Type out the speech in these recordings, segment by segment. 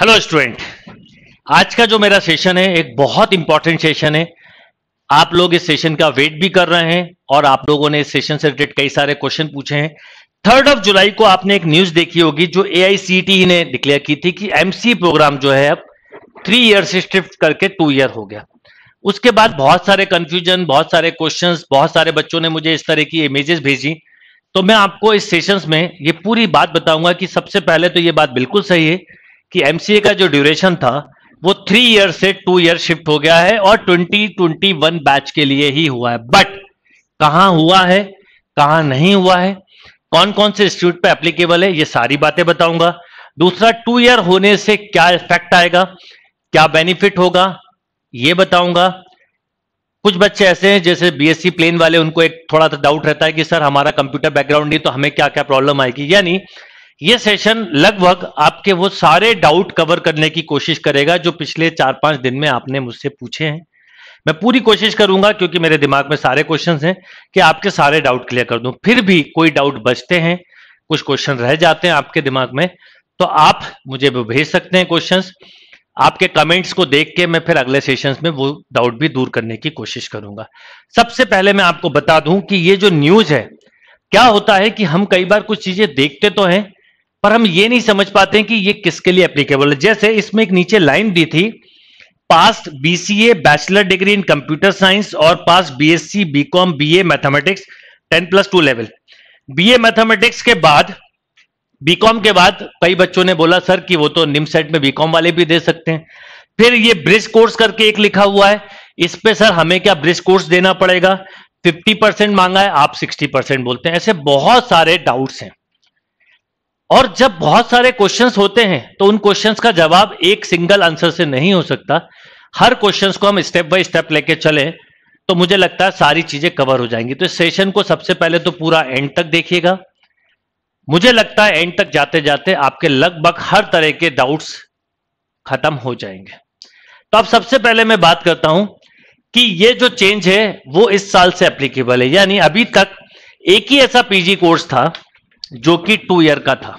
Hello student आज का जो मेरा सेशन है एक बहुत इंपॉर्टेंट सेशन है आप लोग इस सेशन का वेट भी कर रहे हैं और आप लोगों ने इस सेशन से रिलेटेड कई सारे क्वेश्चन पूछे हैं थर्ड ऑफ जुलाई को आपने एक न्यूज देखी होगी जो ए e ने डिक्लेयर की थी कि एमसी प्रोग्राम जो है अब थ्री ईयर से शिफ्ट करके टू ईयर हो गया उसके बाद बहुत सारे कंफ्यूजन बहुत सारे क्वेश्चन बहुत सारे बच्चों ने मुझे इस तरह की इमेजेस भेजी तो मैं आपको इस सेशंस में ये पूरी बात बताऊंगा कि सबसे पहले तो ये बात बिल्कुल सही है कि एमसीए का जो ड्यूरेशन था वो थ्री ईयर से टू ईयर शिफ्ट हो गया है और ट्वेंटी ट्वेंटी वन बैच के लिए ही हुआ है बट कहां हुआ है कहा नहीं हुआ है कौन कौन से इंस्टीट्यूट पे एप्लीकेबल है ये सारी बातें बताऊंगा दूसरा टू ईयर होने से क्या इफेक्ट आएगा क्या बेनिफिट होगा ये बताऊंगा कुछ बच्चे ऐसे हैं जैसे बीएससी प्लेन वाले उनको एक थोड़ा सा डाउट रहता है कि सर हमारा कंप्यूटर बैकग्राउंड नहीं तो हमें क्या क्या प्रॉब्लम आएगी यानी ये सेशन लगभग आपके वो सारे डाउट कवर करने की कोशिश करेगा जो पिछले चार पांच दिन में आपने मुझसे पूछे हैं मैं पूरी कोशिश करूंगा क्योंकि मेरे दिमाग में सारे क्वेश्चन हैं कि आपके सारे डाउट क्लियर कर दूं फिर भी कोई डाउट बचते हैं कुछ क्वेश्चन रह जाते हैं आपके दिमाग में तो आप मुझे भेज सकते हैं क्वेश्चन आपके कमेंट्स को देख के मैं फिर अगले सेशन में वो डाउट भी दूर करने की कोशिश करूंगा सबसे पहले मैं आपको बता दूं कि ये जो न्यूज है क्या होता है कि हम कई बार कुछ चीजें देखते तो हैं पर हम ये नहीं समझ पाते कि ये किसके लिए एप्लीकेबल है जैसे इसमें एक नीचे लाइन दी थी C BCA bachelor degree in computer science और B BSc BCom BA mathematics 10 plus two level BA mathematics के बाद बीकॉम के बाद कई बच्चों ने बोला सर कि वो तो निम सेट में बीकॉम वाले भी दे सकते हैं फिर ये ब्रिज कोर्स करके एक लिखा हुआ है इस पे सर हमें क्या ब्रिज कोर्स देना पड़ेगा 50 परसेंट मांगा है आप 60 परसेंट बोलते हैं ऐसे बहुत सारे डाउट्स हैं और जब बहुत सारे क्वेश्चंस होते हैं तो उन क्वेश्चंस का जवाब एक सिंगल आंसर से नहीं हो सकता हर क्वेश्चंस को हम स्टेप बाय स्टेप लेके चले तो मुझे लगता है सारी चीजें कवर हो जाएंगी तो इस सेशन को सबसे पहले तो पूरा एंड तक देखिएगा मुझे लगता है एंड तक जाते जाते आपके लगभग हर तरह के डाउट्स खत्म हो जाएंगे तो अब सबसे पहले मैं बात करता हूं कि ये जो चेंज है वो इस साल से एप्लीकेबल है यानी अभी तक एक ही ऐसा पीजी कोर्स था जो कि टू ईयर का था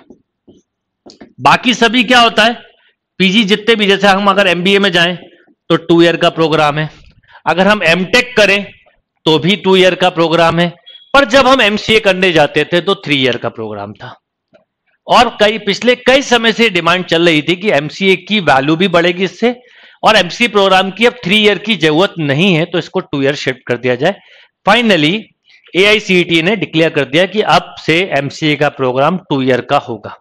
बाकी सभी क्या होता है पीजी जितने भी जैसे हम अगर एमबीए में जाएं तो टू ईयर का प्रोग्राम है अगर हम एमटेक करें तो भी टू ईयर का प्रोग्राम है पर जब हम एमसीए करने जाते थे तो थ्री ईयर का प्रोग्राम था और कई पिछले कई समय से डिमांड चल रही थी कि एमसीए की वैल्यू भी बढ़ेगी इससे और एमसीए प्रोग्राम की अब थ्री ईयर की जरूरत नहीं है तो इसको टू ईयर शिफ्ट कर दिया जाए फाइनली ए e ने डिक्लेयर कर दिया कि अब से एमसीए का प्रोग्राम टू ईयर का होगा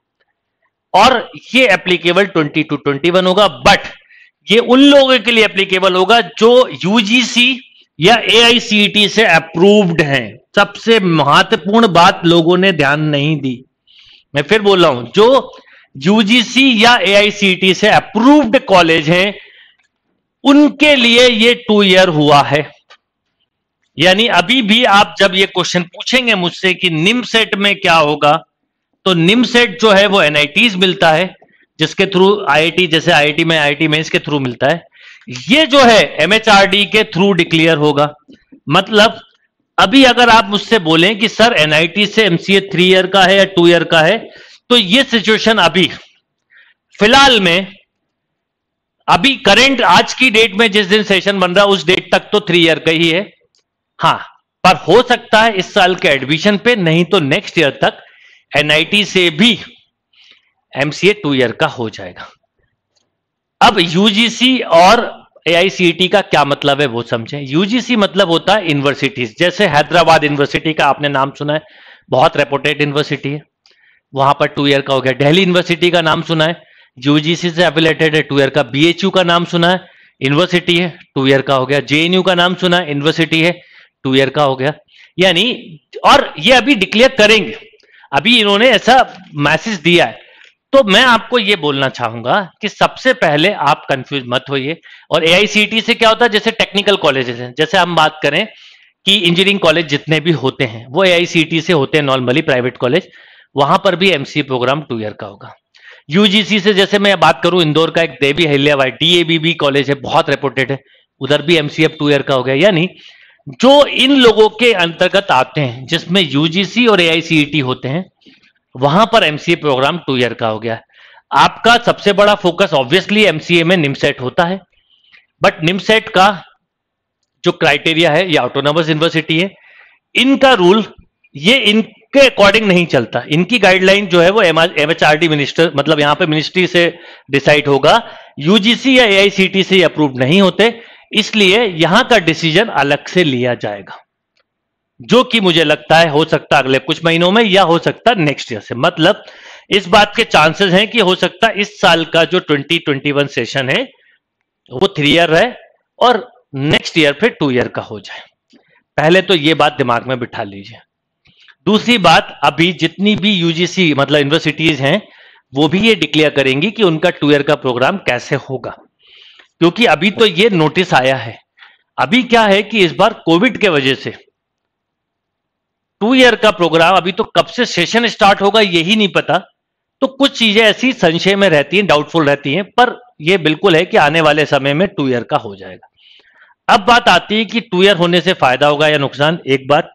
और ये applicable twenty two twenty one होगा बट ये उन लोगों के लिए एप्लीकेबल होगा जो यूजीसी या ए e से अप्रूव्ड हैं सबसे महत्वपूर्ण बात लोगों ने ध्यान नहीं दी मैं फिर बोल रहा हूं जो यूजीसी या ए e से अप्रूव्ड कॉलेज हैं उनके लिए ये टू ईयर हुआ है यानी अभी भी आप जब ये क्वेश्चन पूछेंगे मुझसे कि निम सेट में क्या होगा तो निम सेट जो है वो एनआईटीज मिलता है जिसके थ्रू आईआईटी जैसे आईआईटी में आईआईटी में इसके थ्रू मिलता है ये जो है एमएचआरडी के थ्रू डिक्लेयर होगा मतलब अभी अगर आप मुझसे बोलें कि सर एनआईटी से एमसीए थ्री ईयर का है या टू ईयर का है तो ये सिचुएशन अभी फिलहाल में अभी करंट आज की डेट में जिस दिन सेशन बन रहा है उस डेट तक तो थ्री ईयर का ही है हाँ पर हो सकता है इस साल के एडमिशन पे नहीं तो नेक्स्ट ईयर तक एनआईटी से भी एमसीए टू ईयर का हो जाएगा अब यूजीसी और एआईसीटी e का क्या मतलब है वो समझें यूजीसी मतलब होता है यूनिवर्सिटीज जैसे हैदराबाद यूनिवर्सिटी का आपने नाम सुना है बहुत रेपोटेड यूनिवर्सिटी है वहां पर टू ईयर का हो गया दिल्ली यूनिवर्सिटी का नाम सुना है यूजीसी से एफिलेटेड है टू ईयर का बीएचयू का नाम सुना है यूनिवर्सिटी है टू ईयर का हो गया जेएनयू का नाम सुना है यूनिवर्सिटी है टू ईयर का हो गया यानी और ये अभी डिक्लेयर करेंगे अभी इन्होंने ऐसा मैसेज दिया है तो मैं आपको ये बोलना चाहूंगा कि सबसे पहले आप कंफ्यूज मत होइए और ए से क्या होता है जैसे टेक्निकल कॉलेजेस हैं जैसे हम बात करें कि इंजीनियरिंग कॉलेज जितने भी होते हैं वो ए से होते हैं नॉर्मली प्राइवेट कॉलेज वहां पर भी एमसी प्रोग्राम टू ईयर का होगा यूजीसी से जैसे मैं बात करूं इंदौर का एक देवी हल्या वाई डीएबीबी कॉलेज है बहुत रेपुटेड है उधर भी एमसीएफ टू ईयर का हो गया यानी जो इन लोगों के अंतर्गत आते हैं जिसमें यूजीसी और एआईसीईटी e होते हैं वहां पर एमसीए प्रोग्राम टू ईयर का हो गया आपका सबसे बड़ा फोकस ऑब्वियसली एमसीए में निमसेट होता है बट निमसेट का जो क्राइटेरिया है यह ऑटोनोमस यूनिवर्सिटी है इनका रूल ये इनके अकॉर्डिंग नहीं चलता इनकी गाइडलाइन जो है वो एमएचआरडी मिनिस्टर मतलब यहां पे मिनिस्ट्री से डिसाइड होगा यूजीसी या एआईसीटी e से अप्रूव नहीं होते इसलिए यहां का डिसीजन अलग से लिया जाएगा जो कि मुझे लगता है हो सकता अगले कुछ महीनों में या हो सकता नेक्स्ट ईयर से मतलब इस बात के चांसेस हैं कि हो सकता इस साल का जो 2021 सेशन है वो थ्री ईयर रहे और नेक्स्ट ईयर फिर टू ईयर का हो जाए पहले तो ये बात दिमाग में बिठा लीजिए दूसरी बात अभी जितनी भी यूजीसी मतलब यूनिवर्सिटीज हैं वो भी ये डिक्लेयर करेंगी कि उनका टू ईयर का प्रोग्राम कैसे होगा क्योंकि अभी तो ये नोटिस आया है अभी क्या है कि इस बार कोविड के वजह से टू ईयर का प्रोग्राम अभी तो कब से सेशन स्टार्ट होगा यही नहीं पता तो कुछ चीजें ऐसी संशय में रहती हैं डाउटफुल रहती हैं पर यह बिल्कुल है कि आने वाले समय में टू ईयर का हो जाएगा अब बात आती है कि टू ईयर होने से फायदा होगा या नुकसान एक बात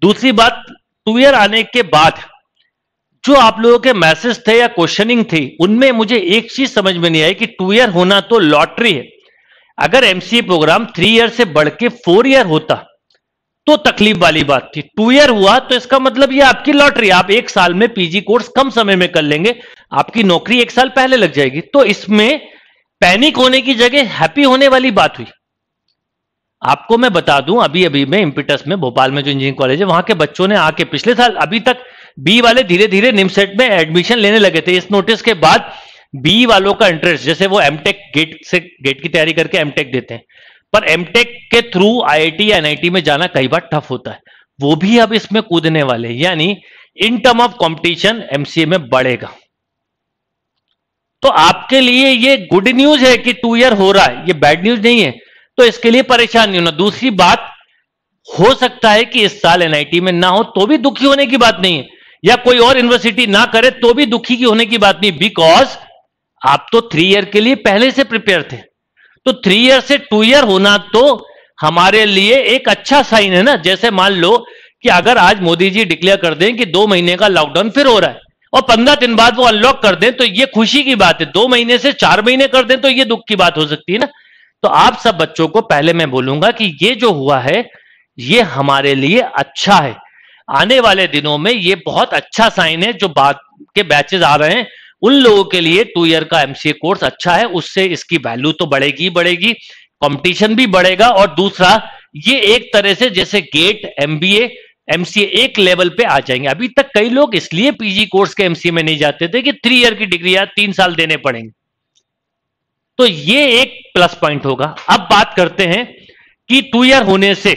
दूसरी बात टू ईयर आने के बाद जो आप लोगों के मैसेज थे या क्वेश्चनिंग थी उनमें मुझे एक चीज समझ में नहीं आई कि टू ईयर होना तो लॉटरी है अगर एमसीए प्रोग्राम थ्री ईयर से बढ़ के फोर ईयर होता तो तकलीफ वाली बात थी टू ईयर हुआ तो इसका मतलब ये आपकी लॉटरी आप एक साल में पीजी कोर्स कम समय में कर लेंगे आपकी नौकरी एक साल पहले लग जाएगी तो इसमें पैनिक होने की जगह हैप्पी होने वाली बात हुई आपको मैं बता दूं अभी अभी मैं इंपिटस में भोपाल में जो इंजीनियरिंग कॉलेज है वहां के बच्चों ने आके पिछले साल अभी तक बी वाले धीरे धीरे निमसेट में एडमिशन लेने लगे थे इस नोटिस के बाद बी वालों का इंटरेस्ट जैसे वो एमटेक गेट से गेट की तैयारी करके एमटेक देते हैं पर एमटेक के थ्रू आईआईटी या एनआईटी में जाना कई बार टफ होता है वो भी अब इसमें कूदने वाले यानी in term of competition MCA में बढ़ेगा तो आपके लिए ये गुड न्यूज है कि टू ईयर हो रहा है ये बैड न्यूज नहीं है तो इसके लिए परेशान नहीं होना दूसरी बात हो सकता है कि इस साल एनआईटी में ना हो तो भी दुखी होने की बात नहीं है या कोई और यूनिवर्सिटी ना करे तो भी दुखी की होने की बात नहीं बिकॉज आप तो थ्री ईयर के लिए पहले से प्रिपेयर थे तो थ्री ईयर से टू ईयर होना तो हमारे लिए एक अच्छा साइन है ना जैसे मान लो कि अगर आज मोदी जी डिक्लेयर कर दें कि दो महीने का लॉकडाउन फिर हो रहा है और पंद्रह दिन बाद वो अनलॉक कर दें तो ये खुशी की बात है दो महीने से चार महीने कर दें तो ये दुख की बात हो सकती है ना तो आप सब बच्चों को पहले मैं बोलूंगा कि ये जो हुआ है ये हमारे लिए अच्छा है आने वाले दिनों में ये बहुत अच्छा साइन है जो बात के बैचेज आ रहे हैं उन लोगों के लिए टू ईयर का एमसीए कोर्स अच्छा है उससे इसकी वैल्यू तो बढ़ेगी ही बढ़ेगी कंपटीशन भी बढ़ेगा और दूसरा ये एक तरह से जैसे गेट एमबीए एमसीए एक लेवल पे आ जाएंगे अभी तक कई लोग इसलिए पीजी कोर्स के एमसीए में नहीं जाते थे कि थ्री ईयर की डिग्री या तीन साल देने पड़ेंगे तो ये एक प्लस पॉइंट होगा अब बात करते हैं कि टू ईयर होने से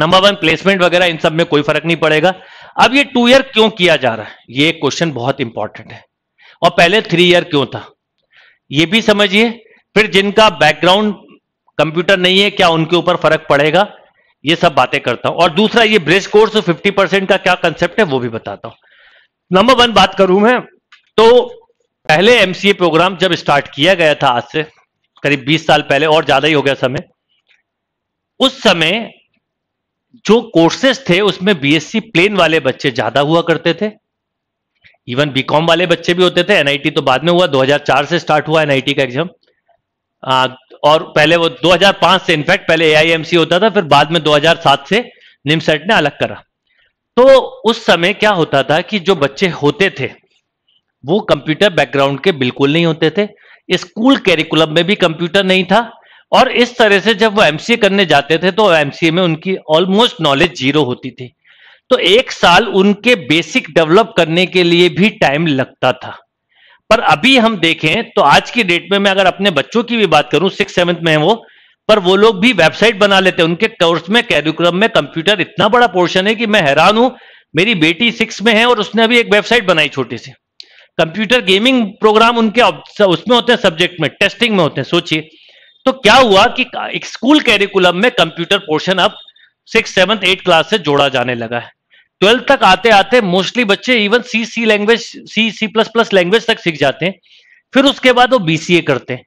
नंबर वन प्लेसमेंट वगैरह इन सब में कोई फर्क नहीं पड़ेगा अब ये टू ईयर क्यों किया जा रहा है ये क्वेश्चन बहुत इंपॉर्टेंट है और पहले थ्री ईयर क्यों था ये भी समझिए फिर जिनका बैकग्राउंड कंप्यूटर नहीं है क्या उनके ऊपर फर्क पड़ेगा ये सब बातें करता हूं और दूसरा ये ब्रिज कोर्स फिफ्टी परसेंट का क्या कंसेप्ट है वो भी बताता हूं नंबर वन बात करूं मैं तो पहले एमसीए प्रोग्राम जब स्टार्ट किया गया था आज से करीब 20 साल पहले और ज्यादा ही हो गया समय उस समय जो कोर्सेज थे उसमें बीएससी प्लेन वाले बच्चे ज्यादा हुआ करते थे इवन बीकॉम वाले बच्चे भी होते थे एनआईटी तो बाद में हुआ 2004 से स्टार्ट हुआ एनआईटी का एग्जाम और पहले वो 2005 से इनफैक्ट पहले एआईएमसी होता था फिर बाद में 2007 से निमसेट e ने अलग करा तो उस समय क्या होता था कि जो बच्चे होते थे वो कंप्यूटर बैकग्राउंड के बिल्कुल नहीं होते थे स्कूल कैरिकुलम में भी कंप्यूटर नहीं था और इस तरह से जब वो एमसीए करने जाते थे तो एमसीए में उनकी ऑलमोस्ट नॉलेज जीरो होती थी तो एक साल उनके बेसिक डेवलप करने के लिए भी टाइम लगता था पर अभी हम देखें तो आज की डेट में मैं अगर अपने बच्चों की भी बात करूं सिक्स सेवन्थ में है वो पर वो लोग भी वेबसाइट बना लेते हैं उनके कोर्स में कैरिकुलम में कंप्यूटर इतना बड़ा पोर्शन है कि मैं हैरान हूं मेरी बेटी सिक्स में है और उसने अभी एक वेबसाइट बनाई छोटी सी कंप्यूटर गेमिंग प्रोग्राम उनके उसमें होते हैं सब्जेक्ट में टेस्टिंग में होते हैं सोचिए तो क्या हुआ कि एक स्कूल कैरिकुलम में कंप्यूटर पोर्शन अब सिक्स सेवंथ एट क्लास से जोड़ा जाने लगा है ट्वेल्थ तक आते आते मोस्टली बच्चे even C C language C C plus plus language तक सीख जाते हैं फिर उसके बाद वो बीसीए करते हैं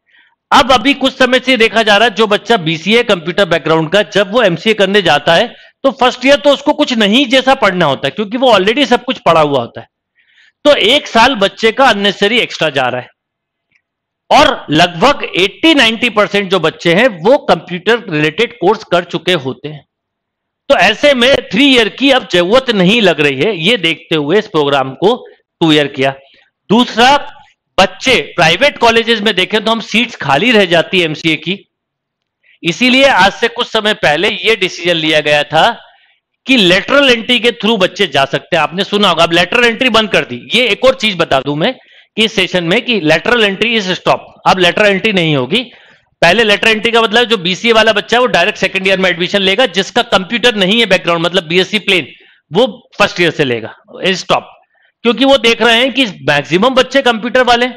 अब अभी कुछ समय से देखा जा रहा है जो बच्चा बीसीए कंप्यूटर बैकग्राउंड का जब वो एमसीए करने जाता है तो फर्स्ट ईयर तो उसको कुछ नहीं जैसा पढ़ना होता है क्योंकि वो ऑलरेडी सब कुछ पढ़ा हुआ होता है तो एक साल बच्चे का अननेसरी एक्स्ट्रा जा रहा है और लगभग 80-90 परसेंट जो बच्चे हैं वो कंप्यूटर रिलेटेड कोर्स कर चुके होते हैं तो ऐसे में थ्री ईयर की अब जरूरत नहीं लग रही है ये देखते हुए इस प्रोग्राम को टू ईयर किया दूसरा बच्चे प्राइवेट कॉलेजेस में देखें तो हम सीट्स खाली रह जाती है एमसीए की इसीलिए आज से कुछ समय पहले यह डिसीजन लिया गया था कि लेटरल एंट्री के थ्रू बच्चे जा सकते हैं आपने सुना होगा अब लेटरल एंट्री बंद कर दी ये एक और चीज बता दू मैं इस सेशन में कि लेटरल एंट्री इज स्टॉप अब लेटरल एंट्री नहीं होगी पहले लेटर एंट्री का मतलब जो बीसीए वाला बच्चा है वो डायरेक्ट सेकंड ईयर में एडमिशन लेगा जिसका कंप्यूटर नहीं है बैकग्राउंड मतलब बीएससी प्लेन वो फर्स्ट ईयर से लेगा इज स्टॉप क्योंकि वो देख रहे हैं कि मैक्सिमम बच्चे कंप्यूटर वाले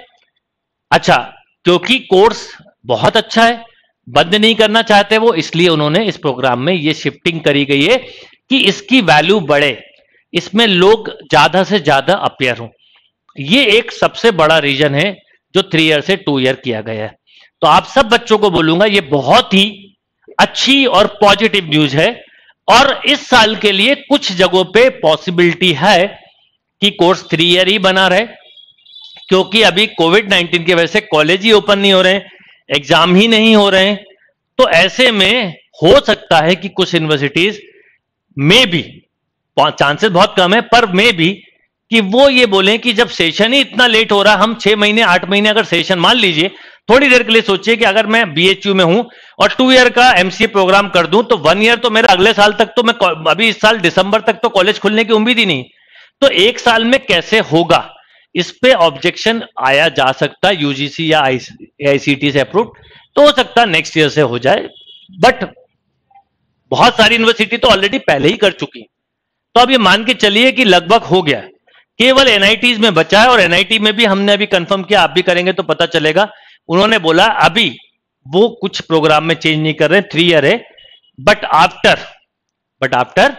अच्छा क्योंकि कोर्स बहुत अच्छा है बंद नहीं करना चाहते वो इसलिए उन्होंने इस प्रोग्राम में ये शिफ्टिंग करी गई है कि इसकी वैल्यू बढ़े इसमें लोग ज्यादा से ज्यादा अपेयर हों ये एक सबसे बड़ा रीजन है जो थ्री ईयर से टू ईयर किया गया है तो आप सब बच्चों को बोलूंगा ये बहुत ही अच्छी और पॉजिटिव न्यूज है और इस साल के लिए कुछ जगहों पे पॉसिबिलिटी है कि कोर्स थ्री ईयर ही बना रहे क्योंकि अभी कोविड नाइन्टीन की वजह से कॉलेज ही ओपन नहीं हो रहे हैं एग्जाम ही नहीं हो रहे हैं तो ऐसे में हो सकता है कि कुछ यूनिवर्सिटीज में भी चांसेस बहुत कम है पर में भी कि वो ये बोले कि जब सेशन ही इतना लेट हो रहा हम छह महीने आठ महीने अगर सेशन मान लीजिए थोड़ी देर के लिए सोचिए कि अगर मैं बीएचयू में हूं और टू ईयर का एमसीए प्रोग्राम कर दूं तो वन ईयर तो मेरा अगले साल तक तो मैं अभी इस साल दिसंबर तक तो कॉलेज खुलने की उम्मीद ही नहीं तो एक साल में कैसे होगा इस पे ऑब्जेक्शन आया जा सकता यूजीसी या आईसीटी से अप्रूव तो हो सकता नेक्स्ट ईयर से हो जाए बट बहुत सारी यूनिवर्सिटी तो ऑलरेडी पहले ही कर चुकी तो अब ये मान के चलिए कि लगभग हो गया है केवल एनआईटी में बचा है और एनआईटी में भी हमने अभी कंफर्म किया आप भी करेंगे तो पता चलेगा उन्होंने बोला अभी वो कुछ प्रोग्राम में चेंज नहीं कर रहे थ्री ईयर है but after but after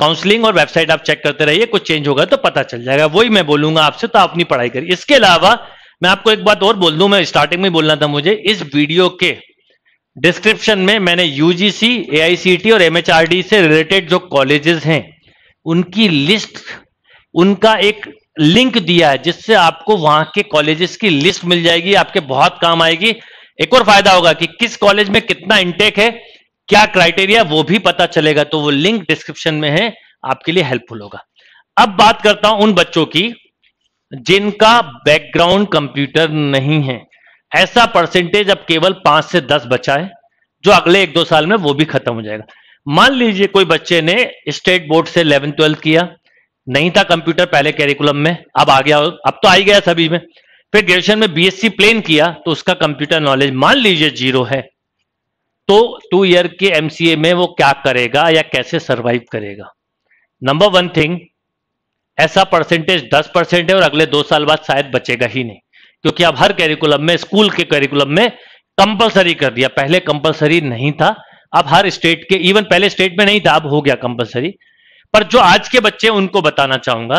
counselling और वेबसाइट आप चेक करते रहिए कुछ चेंज होगा तो पता चल जाएगा वही मैं बोलूंगा आपसे तो आप अपनी पढ़ाई करिए इसके अलावा मैं आपको एक बात और बोल दू मैं स्टार्टिंग में बोलना था मुझे इस वीडियो के डिस्क्रिप्शन में मैंने यूजीसी एआईसीटी और एमएचआरडी से रिलेटेड जो कॉलेजेस हैं उनकी लिस्ट उनका एक लिंक दिया है जिससे आपको वहां के कॉलेजेस की लिस्ट मिल जाएगी आपके बहुत काम आएगी एक और फायदा होगा कि किस कॉलेज में कितना इंटेक है क्या क्राइटेरिया वो भी पता चलेगा तो वो लिंक डिस्क्रिप्शन में है आपके लिए हेल्पफुल होगा अब बात करता हूं उन बच्चों की जिनका बैकग्राउंड कंप्यूटर नहीं है ऐसा परसेंटेज अब केवल पांच से दस बचा है जो अगले एक दो साल में वो भी खत्म हो जाएगा मान लीजिए कोई बच्चे ने स्टेट बोर्ड से इलेवन ट्वेल्थ किया नहीं था कंप्यूटर पहले कैरिकुलम में अब आ गया अब तो आ ही गया सभी में फिर ग्रेजुएशन में बीएससी प्लेन किया तो उसका कंप्यूटर नॉलेज मान लीजिए जीरो है तो टू ईयर के एमसीए में वो क्या करेगा या कैसे सरवाइव करेगा नंबर वन थिंग ऐसा परसेंटेज दस परसेंट है और अगले दो साल बाद शायद बचेगा ही नहीं क्योंकि अब हर कैरिकुलम में स्कूल के कैरिकुलम में कंपलसरी कर दिया पहले कंपलसरी नहीं था अब हर स्टेट के इवन पहले स्टेट में नहीं था अब हो गया कंपलसरी पर जो आज के बच्चे उनको बताना चाहूंगा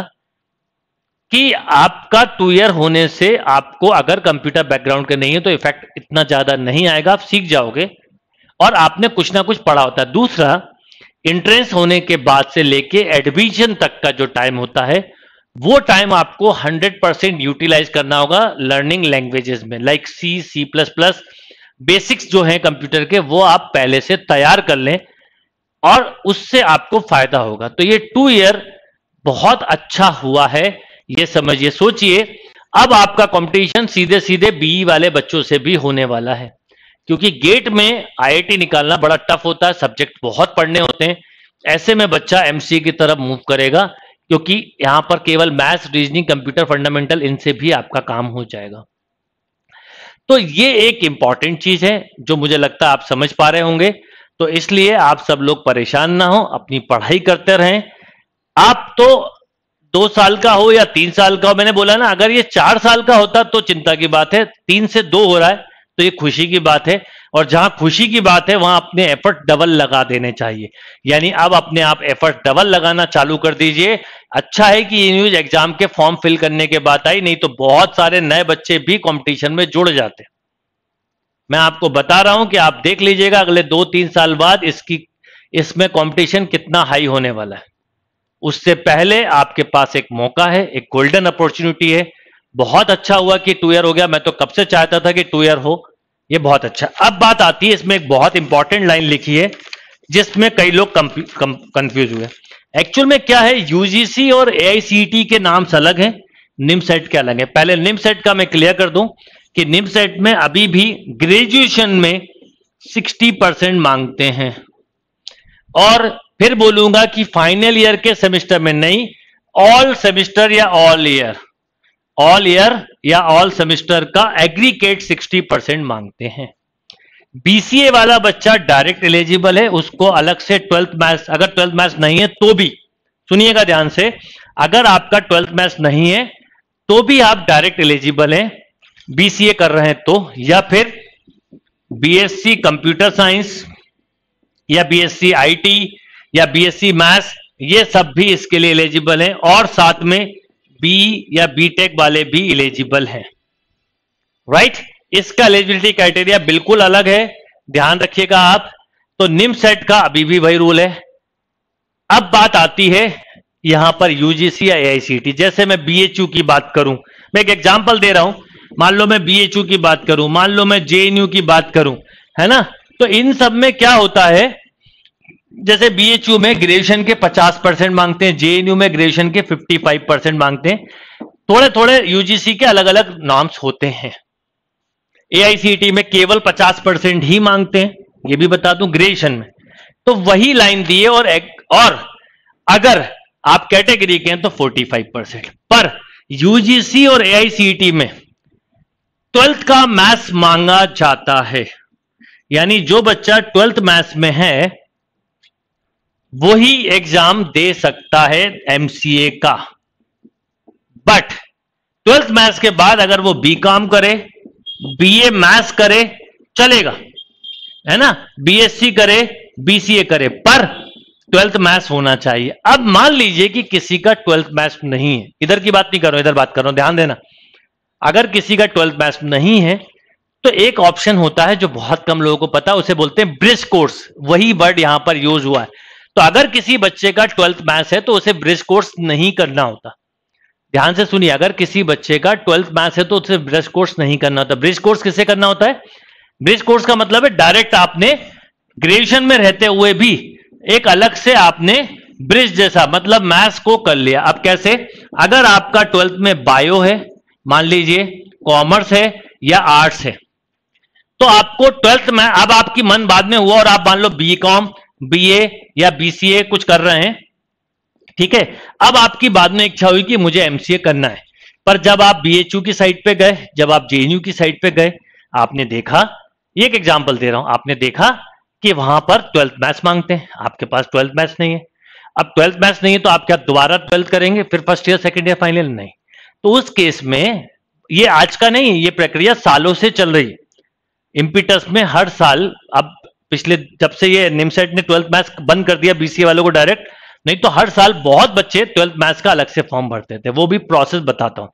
कि आपका टू ईयर होने से आपको अगर कंप्यूटर बैकग्राउंड के नहीं है तो इफेक्ट इतना ज्यादा नहीं आएगा आप सीख जाओगे और आपने कुछ ना कुछ पढ़ा होता है दूसरा इंट्रेंस होने के बाद से लेके एडमिशन तक का जो टाइम होता है वो टाइम आपको 100 परसेंट यूटिलाइज करना होगा लर्निंग लैंग्वेजेस में like C C plus plus basics जो है कंप्यूटर के वो आप पहले से तैयार कर लें और उससे आपको फायदा होगा तो ये टू ईयर बहुत अच्छा हुआ है ये समझिए सोचिए अब आपका कंपटीशन सीधे सीधे बीई वाले बच्चों से भी होने वाला है क्योंकि गेट में आईआईटी निकालना बड़ा टफ होता है सब्जेक्ट बहुत पढ़ने होते हैं ऐसे में बच्चा एमसी की तरफ मूव करेगा क्योंकि यहां पर केवल मैथ्स रीजनिंग कंप्यूटर फंडामेंटल इनसे भी आपका काम हो जाएगा तो ये एक इंपॉर्टेंट चीज है जो मुझे लगता है आप समझ पा रहे होंगे तो इसलिए आप सब लोग परेशान ना हो अपनी पढ़ाई करते रहें आप तो दो साल का हो या तीन साल का हो मैंने बोला ना अगर ये चार साल का होता तो चिंता की बात है तीन से दो हो रहा है तो ये खुशी की बात है और जहां खुशी की बात है वहां अपने एफर्ट डबल लगा देने चाहिए यानी अब अपने आप एफर्ट डबल लगाना चालू कर दीजिए अच्छा है कि ये न्यूज एग्जाम के फॉर्म फिल करने के बाद आई नहीं तो बहुत सारे नए बच्चे भी कॉम्पिटिशन में जुड़ जाते हैं मैं आपको बता रहा हूं कि आप देख लीजिएगा अगले दो तीन साल बाद इसकी इसमें कंपटीशन कितना हाई होने वाला है उससे पहले आपके पास एक मौका है एक गोल्डन अपॉर्चुनिटी है बहुत अच्छा हुआ कि टू ईयर हो गया मैं तो कब से चाहता था कि टू ईयर हो ये बहुत अच्छा अब बात आती है इसमें एक बहुत इंपॉर्टेंट लाइन लिखी है जिसमें कई लोग कंफ्यूज हुए एक्चुअल में क्या है यूजीसी और ए के नाम अलग है निम सेट के अलग है पहले निम सेट का मैं क्लियर कर दूं कि निप में अभी भी ग्रेजुएशन में 60 परसेंट मांगते हैं और फिर बोलूंगा कि फाइनल ईयर के सेमेस्टर में नहीं ऑल सेमेस्टर या ऑल ईयर ऑल ईयर या ऑल सेमेस्टर का एग्रीकेट 60 परसेंट मांगते हैं बीसीए वाला बच्चा डायरेक्ट एलिजिबल है उसको अलग से ट्वेल्थ मैथ्स अगर ट्वेल्थ मैथ्स नहीं है तो भी सुनिएगा ध्यान से अगर आपका ट्वेल्थ मैथ्स नहीं है तो भी आप डायरेक्ट एलिजिबल हैं बीसीए कर रहे हैं तो या फिर बीएससी कंप्यूटर साइंस या बीएससी आईटी या बीएससी मैथ्स ये सब भी इसके लिए एलिजिबल हैं और साथ में बी या बीटेक वाले भी एलिजिबल हैं राइट right? इसका एलिजिबिलिटी क्राइटेरिया बिल्कुल अलग है ध्यान रखिएगा आप तो निम सेट का अभी भी वही रूल है अब बात आती है यहां पर यूजीसी या एआईसीटी जैसे मैं बीएचयू की बात करूं मैं एक एग्जांपल दे रहा हूं मान लो मैं बीएचयू की बात करूं मान लो मैं जेएनयू की बात करूं है ना तो इन सब में क्या होता है जैसे बीएचयू में ग्रेजुएशन के 50 परसेंट मांगते हैं जेएनयू में ग्रेजुएशन के 55 परसेंट मांगते हैं थोड़े थोड़े यूजीसी के अलग अलग नॉर्म्स होते हैं ए में केवल पचास परसेंट ही मांगते हैं ये भी बता दू ग्रेजुएशन में तो वही लाइन दिए और और अगर आप कैटेगरी के हैं तो 45 परसेंट पर यूजीसी और एआईसीटी में ट्वेल्थ का मैथ्स मांगा जाता है यानी जो बच्चा ट्वेल्थ मैथ्स में है वही एग्जाम दे सकता है एमसीए का बट ट्वेल्थ मैथ्स के बाद अगर वो बी काम करे बीए मैथ्स करे चलेगा है ना बीएससी करे बीसीए करे पर ट्वेल्थ मैथ्स होना चाहिए अब मान लीजिए कि किसी का ट्वेल्थ मैथ्स नहीं है इधर की बात नहीं करो इधर बात कर रहा हूं ध्यान देना अगर किसी का ट्वेल्थ मैथ्स नहीं है तो एक ऑप्शन होता है जो बहुत कम लोगों को पता उसे बोलते हैं ब्रिज कोर्स वही वर्ड यहां पर यूज हुआ है तो अगर किसी बच्चे का ट्वेल्थ मैथ्स है तो उसे ब्रिज कोर्स नहीं करना होता ध्यान से सुनिए अगर किसी बच्चे का ट्वेल्थ मैथ्स है तो उसे ब्रिज कोर्स नहीं करना होता ब्रिज कोर्स किसे करना होता है ब्रिज कोर्स का मतलब है डायरेक्ट आपने ग्रेजुएशन में रहते हुए भी एक अलग से आपने ब्रिज जैसा मतलब मैथ्स को कर लिया अब कैसे अगर आपका ट्वेल्थ में बायो है मान लीजिए कॉमर्स है या आर्ट्स है तो आपको ट्वेल्थ में अब आपकी मन बाद में हुआ और आप मान लो बी कॉम बी ए या बी सी ए कुछ कर रहे हैं ठीक है अब आपकी बाद में इच्छा हुई कि मुझे एमसीए करना है पर जब आप बीएचयू की साइड पे गए जब आप जेएनयू की साइड पे गए आपने देखा एक एग्जांपल दे रहा हूं आपने देखा कि वहां पर ट्वेल्थ मैथ्स मांगते हैं आपके पास ट्वेल्थ मैथ्स नहीं है अब ट्वेल्थ मैथ्स नहीं है तो आप क्या दोबारा ट्वेल्थ करेंगे फिर first year second year final नहीं तो उस केस में ये आज का नहीं ये प्रक्रिया सालों से चल रही है इम्पिटस में हर साल अब पिछले जब से ये निमसेट ने ट्वेल्थ मैथ्स बंद कर दिया बीसीए वालों को डायरेक्ट नहीं तो हर साल बहुत बच्चे ट्वेल्थ मैथ्स का अलग से फॉर्म भरते थे वो भी प्रोसेस बताता हूं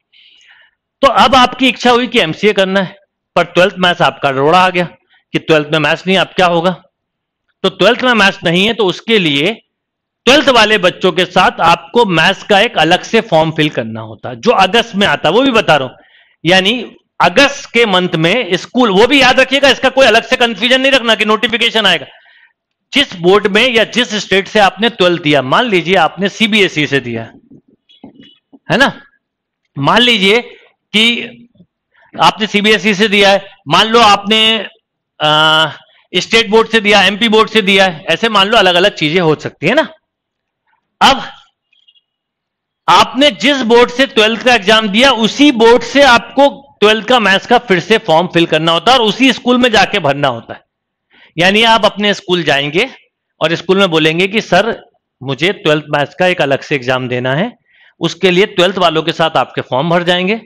तो अब आपकी इच्छा हुई कि एमसीए करना है पर ट्वेल्थ मैथ्स आपका रोड़ा आ गया कि ट्वेल्थ में मैथ्स नहीं आप क्या होगा तो ट्वेल्थ में मैथ्स नहीं है तो उसके लिए ट्वेल्थ वाले बच्चों के साथ आपको मैथ्स का एक अलग से फॉर्म फिल करना होता जो अगस्त में आता वो भी बता रहा हूं यानी अगस्त के मंथ में स्कूल वो भी याद रखिएगा इसका कोई अलग से कंफ्यूजन नहीं रखना कि नोटिफिकेशन आएगा जिस बोर्ड में या जिस स्टेट से आपने ट्वेल्थ दिया मान लीजिए आपने सीबीएसई e से दिया है ना मान लीजिए कि आपने सीबीएसई e से दिया है मान लो आपने स्टेट बोर्ड से दिया एमपी बोर्ड से दिया है ऐसे मान लो अलग अलग चीजें हो सकती है ना अब आपने जिस बोर्ड से ट्वेल्थ का एग्जाम दिया उसी बोर्ड से आपको ट्वेल्थ का मैथ्स का फिर से फॉर्म फिल करना होता है और उसी स्कूल में जाके भरना होता है यानी आप अपने स्कूल जाएंगे और स्कूल में बोलेंगे कि सर मुझे ट्वेल्थ मैथ्स का एक अलग से एग्जाम देना है उसके लिए ट्वेल्थ वालों के साथ आपके फॉर्म भर जाएंगे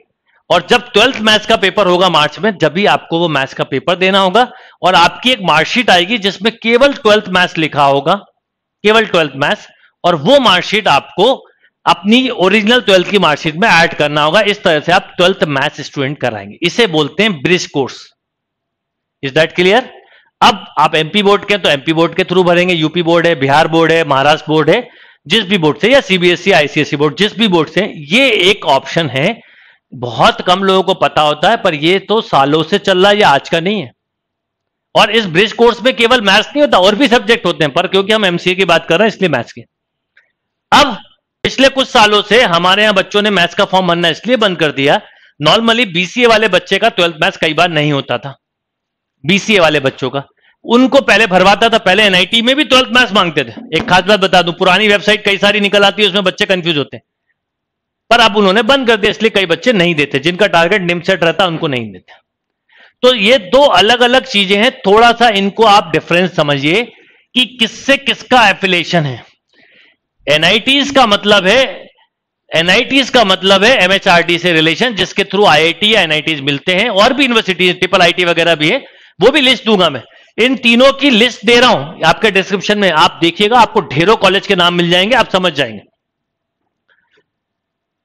और जब ट्वेल्थ मैथ्स का पेपर होगा मार्च में जब भी आपको वो मैथ्स का पेपर देना होगा और आपकी एक मार्कशीट आएगी जिसमें केवल ट्वेल्थ मैथ्स लिखा होगा केवल ट्वेल्थ मैथ्स और वो मार्कशीट आपको अपनी ओरिजिनल ट्वेल्थ की मार्कशीट में ऐड करना होगा इस तरह से आप ट्वेल्थ मैथ्स स्टूडेंट कराएंगे इसे बोलते हैं bridge course is that clear अब आप एमपी बोर्ड के तो एमपी बोर्ड के थ्रू भरेंगे यूपी बोर्ड है बिहार बोर्ड है महाराष्ट्र बोर्ड है जिस भी बोर्ड से या सीबीएसई आईसीएसई बोर्ड जिस भी बोर्ड से ये एक ऑप्शन है बहुत कम लोगों को पता होता है पर ये तो सालों से चल रहा है ये आज का नहीं है और इस ब्रिज कोर्स में केवल मैथ्स नहीं होता और भी सब्जेक्ट होते हैं पर क्योंकि हम एमसीए की बात कर रहे हैं इसलिए मैथ्स की अब पिछले कुछ सालों से हमारे यहां बच्चों ने मैथ्स का फॉर्म भरना इसलिए बंद कर दिया नॉर्मली बीसीए वाले बच्चे का ट्वेल्थ मैथ्स कई बार नहीं होता था बीसीए वाले बच्चों का उनको पहले भरवाता था पहले एनआईटी में भी ट्वेल्थ मैथ्स मांगते थे एक खास बात बता दूं पुरानी वेबसाइट कई सारी निकल आती है उसमें बच्चे कंफ्यूज होते हैं पर अब उन्होंने बंद कर दिया इसलिए कई बच्चे नहीं देते जिनका टारगेट निम सेट रहता उनको नहीं देते तो ये दो अलग अलग चीजें हैं थोड़ा सा इनको आप डिफरेंस समझिए कि किससे किसका एफिलेशन है एनआईटीज का मतलब है एनआईटीज का मतलब है एमएचआरडी से रिलेशन जिसके थ्रू आईआईटी या एनआईटीज मिलते हैं और भी यूनिवर्सिटीज ट्रिपल आईटी वगैरह भी है वो भी लिस्ट दूंगा मैं इन तीनों की लिस्ट दे रहा हूं आपके डिस्क्रिप्शन में आप देखिएगा आपको ढेरों कॉलेज के नाम मिल जाएंगे आप समझ जाएंगे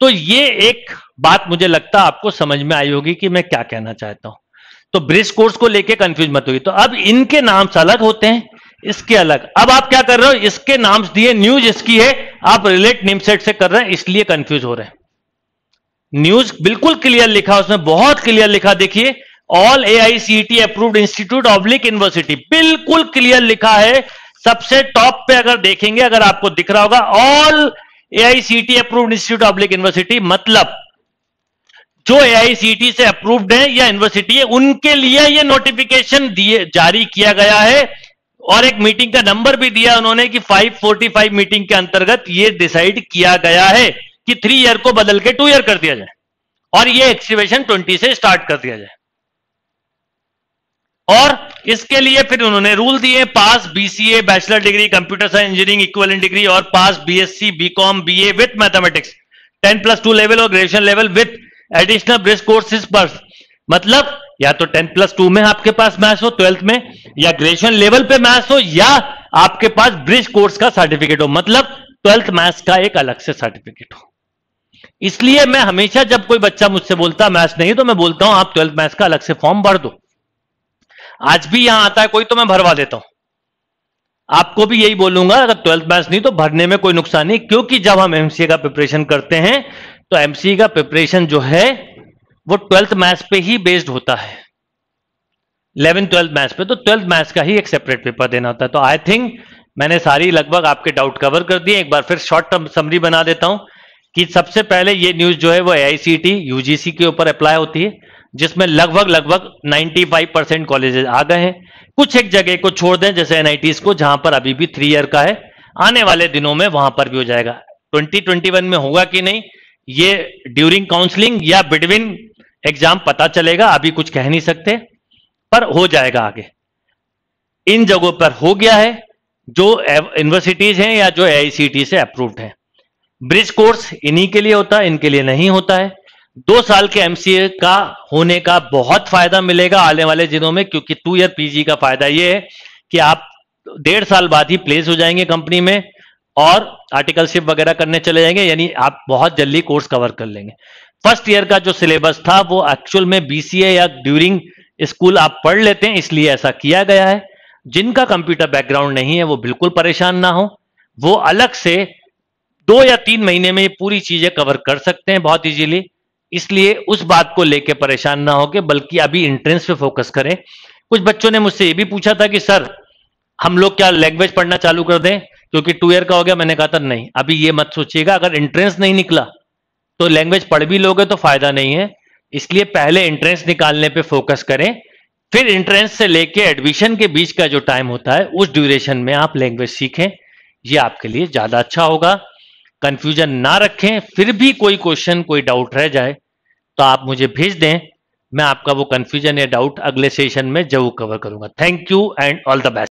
तो ये एक बात मुझे लगता आपको समझ में आई होगी कि मैं क्या कहना चाहता हूं तो ब्रिज कोर्स को लेके कंफ्यूज मत होगी तो अब इनके नाम अलग होते हैं इसके अलग अब आप क्या कर रहे हो इसके नाम दिए न्यूज इसकी है आप रिलेट नेम सेट से कर रहे हैं इसलिए कंफ्यूज हो रहे हैं न्यूज बिल्कुल क्लियर लिखा उसमें बहुत क्लियर लिखा देखिए all A I C T approved institute oblique university बिल्कुल क्लियर लिखा है सबसे टॉप पे अगर देखेंगे अगर आपको दिख रहा होगा all A I C T approved institute oblique university मतलब जो टी e से अप्रूव्ड है या यूनिवर्सिटी है उनके लिए ये नोटिफिकेशन दिए जारी किया गया है और एक मीटिंग का नंबर भी दिया उन्होंने कि 545 मीटिंग के अंतर्गत ये डिसाइड किया गया है कि थ्री ईयर को बदल के टू ईयर कर दिया जाए और ये एक्सीवेशन 20 से स्टार्ट कर दिया जाए और इसके लिए फिर उन्होंने रूल दिए pass BCA bachelor degree computer science engineering equal degree और pass BSc BCom BA with mathematics 10 plus two level और graduation level with additional bridge courses पर मतलब या तो टेंथ प्लस टू में आपके पास मैथ्स हो ट्वेल्थ में या ग्रेजुएशन लेवल पे मैथ्स हो या आपके पास ब्रिज कोर्स का सर्टिफिकेट हो मतलब ट्वेल्थ मैथ्स का एक अलग से सर्टिफिकेट हो इसलिए मैं हमेशा जब कोई बच्चा मुझसे बोलता मैथ्स नहीं तो मैं बोलता हूं आप ट्वेल्थ मैथ्स का अलग से फॉर्म भर दो आज भी यहां आता है कोई तो मैं भरवा देता हूं आपको भी यही बोलूंगा अगर ट्वेल्थ मैथ्स नहीं तो भरने में कोई नुकसान नहीं क्योंकि जब हम एमसीए का प्रिपरेशन करते हैं तो एमसीए का प्रिपरेशन जो है वो ट्वेल्थ मैथ्स पे ही बेस्ड होता है इलेवन ट्वेल्थ मैथ्स पे तो ट्वेल्थ मैथ्स का ही एक सेपरेट पेपर देना होता है तो आई थिंक मैंने सारी लगभग आपके डाउट कवर कर दिए एक बार फिर शॉर्ट टर्म समरी बना देता हूं कि सबसे पहले ये न्यूज जो है वो ए यूजीसी के ऊपर अप्लाई होती है जिसमें लगभग लगभग 95 परसेंट कॉलेजेस आ गए हैं कुछ एक जगह को छोड़ दें जैसे एन को जहां पर अभी भी थ्री ईयर का है आने वाले दिनों में वहां पर भी हो जाएगा 2021 में होगा कि नहीं ये ड्यूरिंग काउंसलिंग या बिटवीन एग्जाम पता चलेगा अभी कुछ कह नहीं सकते पर हो जाएगा आगे इन जगहों पर हो गया है जो यूनिवर्सिटीज हैं या जो ए से अप्रूव्ड हैं ब्रिज कोर्स इन्हीं के लिए होता है इनके लिए नहीं होता है दो साल के एमसीए का होने का बहुत फायदा मिलेगा आने वाले दिनों में क्योंकि टू ईयर पीजी का फायदा यह है कि आप डेढ़ साल बाद ही प्लेस हो जाएंगे कंपनी में और आर्टिकलशिप वगैरह करने चले जाएंगे यानी आप बहुत जल्दी कोर्स कवर कर लेंगे फर्स्ट ईयर का जो सिलेबस था वो एक्चुअल में बीसीए या ड्यूरिंग स्कूल आप पढ़ लेते हैं इसलिए ऐसा किया गया है जिनका कंप्यूटर बैकग्राउंड नहीं है वो बिल्कुल परेशान ना हो वो अलग से दो या तीन महीने में पूरी चीजें कवर कर सकते हैं बहुत इजीली इसलिए उस बात को लेके परेशान ना होके बल्कि अभी इंट्रेंस पे फोकस करें कुछ बच्चों ने मुझसे ये भी पूछा था कि सर हम लोग क्या लैंग्वेज पढ़ना चालू कर दें क्योंकि टू ईयर का हो गया मैंने कहा था नहीं अभी ये मत सोचिएगा अगर इंट्रेंस नहीं निकला तो लैंग्वेज पढ़ भी लोगे तो फायदा नहीं है इसलिए पहले एंट्रेंस निकालने पे फोकस करें फिर एंट्रेंस से लेके एडमिशन के बीच का जो टाइम होता है उस ड्यूरेशन में आप लैंग्वेज सीखें ये आपके लिए ज्यादा अच्छा होगा कंफ्यूजन ना रखें फिर भी कोई क्वेश्चन कोई डाउट रह जाए तो आप मुझे भेज दें मैं आपका वो कंफ्यूजन या डाउट अगले सेशन में जरूर कवर करूंगा thank you and all the best